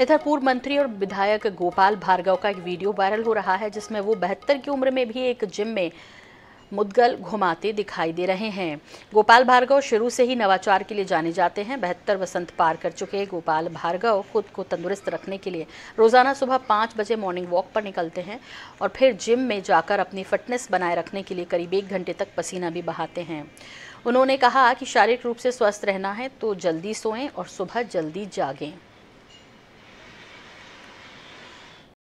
इधर पूर्व मंत्री और विधायक गोपाल भार्गव का एक वीडियो वायरल हो रहा है जिसमें वो बहत्तर की उम्र में भी एक जिम में मुदगल घुमाते दिखाई दे रहे हैं गोपाल भार्गव शुरू से ही नवाचार के लिए जाने जाते हैं बेहतर वसंत पार कर चुके गोपाल भार्गव खुद को तंदुरुस्त रखने के लिए रोज़ाना सुबह पाँच बजे मॉर्निंग वॉक पर निकलते हैं और फिर जिम में जाकर अपनी फिटनेस बनाए रखने के लिए करीब एक घंटे तक पसीना भी बहाते हैं उन्होंने कहा कि शारीरिक रूप से स्वस्थ रहना है तो जल्दी सोएं और सुबह जल्दी जागें